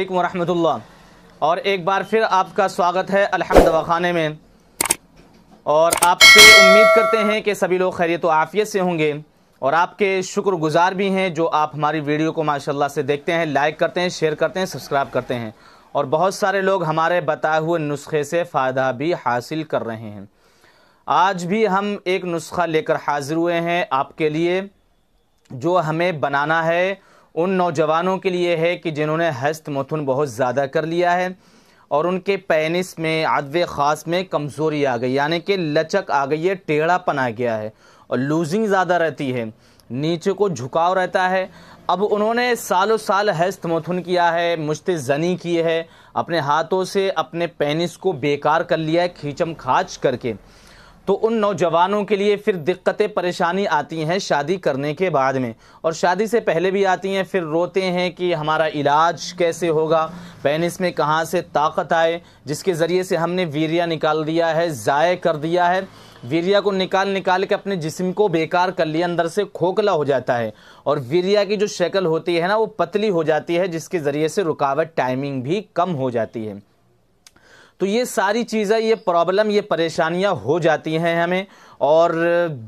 ठीक वरहमतुल्ला और एक बार फिर आपका स्वागत है अलहमद खाने में और आपसे उम्मीद करते हैं कि सभी लोग खैरियत आफ़ियत से होंगे और आपके शुक्रगुजार भी हैं जो आप हमारी वीडियो को माशाल्लाह से देखते हैं लाइक करते हैं शेयर करते हैं सब्सक्राइब करते हैं और बहुत सारे लोग हमारे बताए हुए नुस्खे से फ़ायदा भी हासिल कर रहे हैं आज भी हम एक नुस्खा लेकर हाजिर हुए हैं आपके लिए जो हमें बनाना है उन नौजवानों के लिए है कि जिन्होंने हस्त मथुन बहुत ज़्यादा कर लिया है और उनके पैनिस में अदव ख़ास में कमज़ोरी आ गई यानी कि लचक आ गई है टेढ़ापन आ गया है और लूजिंग ज़्यादा रहती है नीचे को झुकाव रहता है अब उन्होंने सालों साल हस्त मथुन किया है मुश्त जनी की है अपने हाथों से अपने पैनिस को बेकार कर लिया है खींचम खाच करके तो उन नौजवानों के लिए फिर दिक्कतें परेशानी आती हैं शादी करने के बाद में और शादी से पहले भी आती हैं फिर रोते हैं कि हमारा इलाज कैसे होगा पेनिस में कहाँ से ताकत आए जिसके ज़रिए से हमने वीरिया निकाल दिया है ज़ाय कर दिया है वीरिया को निकाल निकाल के अपने जिस्म को बेकार कर लिया अंदर से खोखला हो जाता है और वीरिया की जो शक्ल होती है ना वो पतली हो जाती है जिसके ज़रिए से रुकावट टाइमिंग भी कम हो जाती है तो ये सारी चीज़ें ये प्रॉब्लम ये परेशानियाँ हो जाती हैं हमें और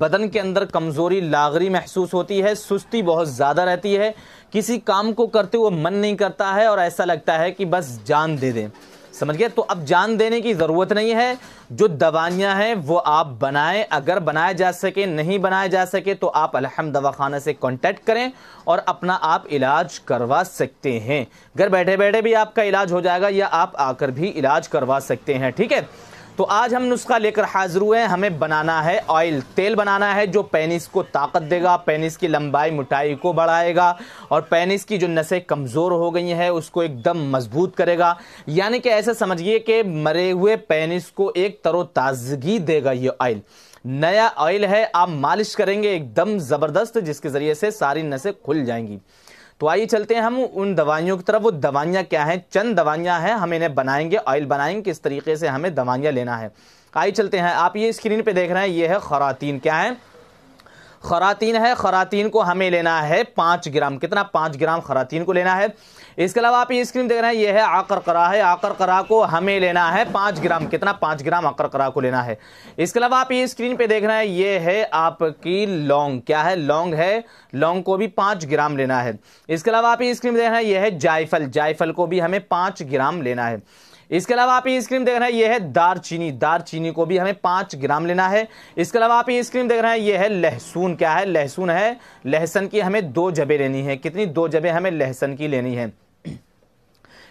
बदन के अंदर कमज़ोरी लागरी महसूस होती है सुस्ती बहुत ज़्यादा रहती है किसी काम को करते हुए मन नहीं करता है और ऐसा लगता है कि बस जान दे दें समझ गया तो अब जान देने की ज़रूरत नहीं है जो दवाइयाँ हैं वो आप बनाएं अगर बनाया जा सके नहीं बनाया जा सके तो आप अलहम दवाखाना से कांटेक्ट करें और अपना आप इलाज करवा सकते हैं घर बैठे बैठे भी आपका इलाज हो जाएगा या आप आकर भी इलाज करवा सकते हैं ठीक है तो आज हम नुस्खा लेकर हाजिर हुए हैं हमें बनाना है ऑयल तेल बनाना है जो पेनिस को ताकत देगा पेनिस की लंबाई मोटाई को बढ़ाएगा और पेनिस की जो नसें कमज़ोर हो गई हैं उसको एकदम मजबूत करेगा यानी कि ऐसा समझिए कि मरे हुए पेनिस को एक तरोताजगी देगा ये ऑयल नया ऑयल है आप मालिश करेंगे एकदम ज़बरदस्त जिसके ज़रिए से सारी नसें खुल जाएंगी तो आइए चलते हैं हम उन दवाइयों की तरफ वो दवाइयाँ क्या हैं चंद दवाइयाँ हैं हम इन्हें बनाएंगे ऑयल बनाएंगे किस तरीके से हमें दवाइयाँ लेना है आइए चलते हैं आप ये स्क्रीन पे देख रहे हैं ये है खरातीन क्या है खरातीन है खरातीन को हमें लेना है पाँच ग्राम कितना पाँच ग्राम खरातीन को लेना है इसके अलावा आप ये स्क्रीन देख रहे हैं ये है आकर करा है आकर करा को हमें लेना है पाँच ग्राम कितना पाँच ग्राम आकर करा को लेना है इसके अलावा आप ये स्क्रीन पे देख रहे हैं ये है आपकी लौंग क्या है लौंग है लौंग को भी पाँच ग्राम लेना है इसके अलावा आप ये स्क्रीन देख रहे हैं यह है जायफल जायफल को भी हमें पाँच ग्राम लेना है इसके अलावा आप ये स्क्रीन देख रहे हैं ये है दारचीनी दारचीनी को भी हमें पांच ग्राम लेना है इसके अलावा आप ये स्क्रीन देख रहे हैं ये है लहसुन क्या है लहसुन है लहसुन की हमें दो जबे लेनी है कितनी दो जबे हमें लहसुन की लेनी है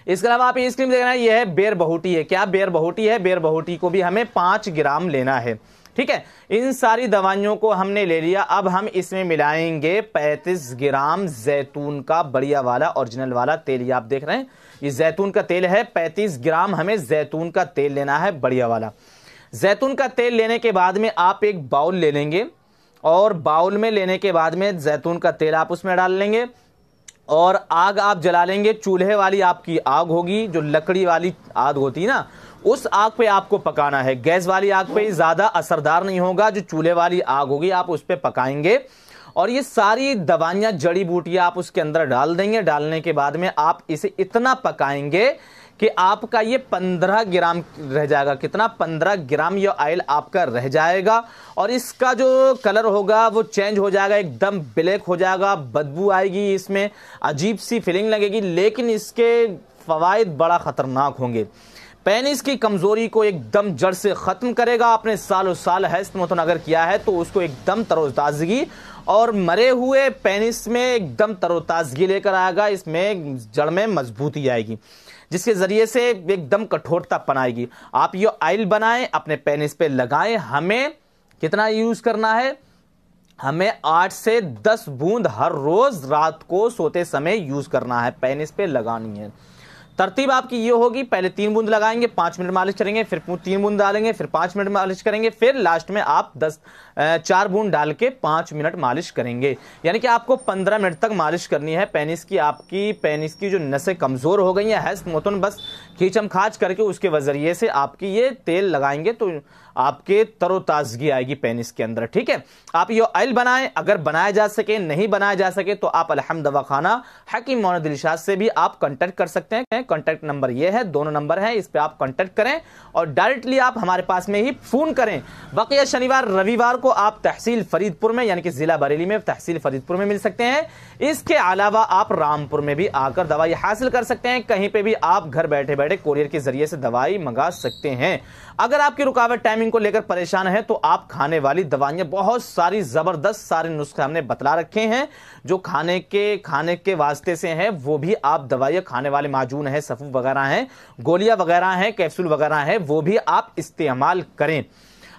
इसके अलावा आप ये स्क्रीन देख रहे हैं यह है बेर बहुटी है क्या बेर बहुटी है बेर बहुटी को भी हमें पांच ग्राम लेना है ठीक है इन सारी दवाइयों को हमने ले लिया अब हम इसमें मिलाएंगे 35 ग्राम जैतून का बढ़िया वाला ओरिजिनल वाला तेल ये आप देख रहे हैं ये जैतून का तेल है 35 ग्राम हमें जैतून का तेल लेना है बढ़िया वाला जैतून का तेल लेने के बाद में आप एक बाउल ले लेंगे और बाउल में लेने के बाद में जैतून का तेल आप उसमें डाल लेंगे और आग आप जला लेंगे चूल्हे वाली आपकी आग होगी जो लकड़ी वाली आग होती है ना उस आग पे आपको पकाना है गैस वाली आग पे ज़्यादा असरदार नहीं होगा जो चूल्हे वाली आग होगी आप उस पर पकाएंगे और ये सारी दवाइयाँ जड़ी बूटियाँ आप उसके अंदर डाल देंगे डालने के बाद में आप इसे इतना पकाएंगे कि आपका ये पंद्रह ग्राम रह जाएगा कितना पंद्रह ग्राम ये ऑयल आपका रह जाएगा और इसका जो कलर होगा वो चेंज हो जाएगा एकदम ब्लैक हो जाएगा बदबू आएगी इसमें अजीब सी फीलिंग लगेगी लेकिन इसके फवायद बड़ा ख़तरनाक होंगे पेनिस की कमजोरी को एकदम जड़ से खत्म करेगा आपने सालों साल है मतन तो अगर किया है तो उसको एकदम तरोताजगी और मरे हुए पेनिस में एकदम तरोताजगी लेकर आएगा इसमें जड़ में मजबूती आएगी जिसके ज़रिए से एकदम कठोरता बनाएगी आप ये आयल बनाएं अपने पेनिस पे लगाएं हमें कितना यूज़ करना है हमें आठ से दस बूंद हर रोज़ रात को सोते समय यूज़ करना है पेनिस पे लगानी है तरतीब आपकी ये होगी पहले तीन बूंद लगाएंगे पांच मिनट मालिश करेंगे फिर तीन बूंद डालेंगे फिर पांच मिनट मालिश करेंगे फिर लास्ट में आप दस चार बूंद डाल के पांच मिनट मालिश करेंगे यानी कि आपको पंद्रह मिनट तक मालिश करनी है पेनिस की आपकी पेनिस की जो नसें कमज़ोर हो गई हैं हैस मोतन बस खींचम खाच करके उसके वजरिए से आपकी ये तेल लगाएंगे तो आपके तरोताजगी आएगी पेनिस के अंदर ठीक है आप ये ऑयल बनाएं अगर बनाया जा सके नहीं बनाया जा सके तो आप अलहम खाना हकीम मोहन दिलशाद से भी आप कंटेक्ट कर सकते हैं कॉन्टैक्ट नंबर ये है दोनों नंबर है इस पर आप कॉन्टैक्ट करें और डायरेक्टली आप हमारे पास में ही फ़ोन करें बकिया शनिवार रविवार को आप तहसील फरीदपुर में यानी कि ज़िला बरेली में तहसील फरीदपुर में मिल सकते हैं इसके अलावा आप रामपुर में भी आकर दवाई हासिल कर सकते हैं कहीं पर भी आप घर बैठे बैठे डायरेक्ट कोरियर के जरिए से दवाई मंगा सकते हैं अगर आपकी रुकावट टाइमिंग को लेकर परेशान है तो आप खाने वाली दवाइयां बहुत सारी ज़बरदस्त सारे नुस्खे हमने बतला रखे हैं जो खाने के खाने के वास्ते से हैं वो भी आप दवाइयाँ खाने वाले माजून हैं सफ़ू वगैरह हैं गोलियाँ वगैरह हैं कैप्सूल वगैरह हैं वो भी आप इस्तेमाल करें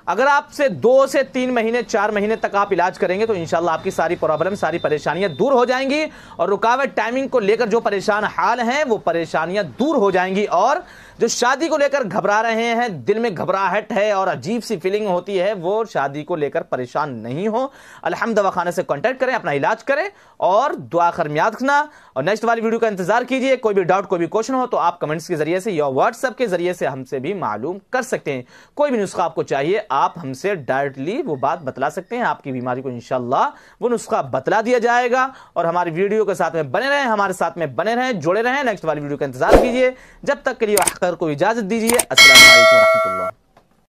अगर आपसे दो से तीन महीने चार महीने तक आप इलाज करेंगे तो इंशाल्लाह आपकी सारी प्रॉब्लम सारी परेशानियां दूर हो जाएंगी और रुकावट टाइमिंग को लेकर जो परेशान हाल हैं वो परेशानियां दूर हो जाएंगी और जो शादी को लेकर घबरा रहे हैं दिल में घबराहट है और अजीब सी फीलिंग होती है वो शादी को लेकर परेशान नहीं हो अलहमद खाना से कॉन्टेक्ट करें अपना इलाज करें और दुआ खरमियात रखना और नेक्स्ट वाली वीडियो का इंतजार कीजिए कोई भी डाउट कोई भी क्वेश्चन हो तो आप कमेंट्स के जरिए से या व्हाट्सअप के जरिए से हमसे भी मालूम कर सकते हैं कोई भी नुस्खा आपको चाहिए आप हमसे डायरेक्टली वो बात बतला सकते हैं आपकी बीमारी को इनशाला वो नुस्खा बतला दिया जाएगा और हमारी वीडियो के साथ में बने रहें हमारे साथ में बने रहें जुड़े रहें नेक्स्ट वाली वीडियो का इंतजार कीजिए जब तक के लिए को इजाजत दीजिए असल वरहमल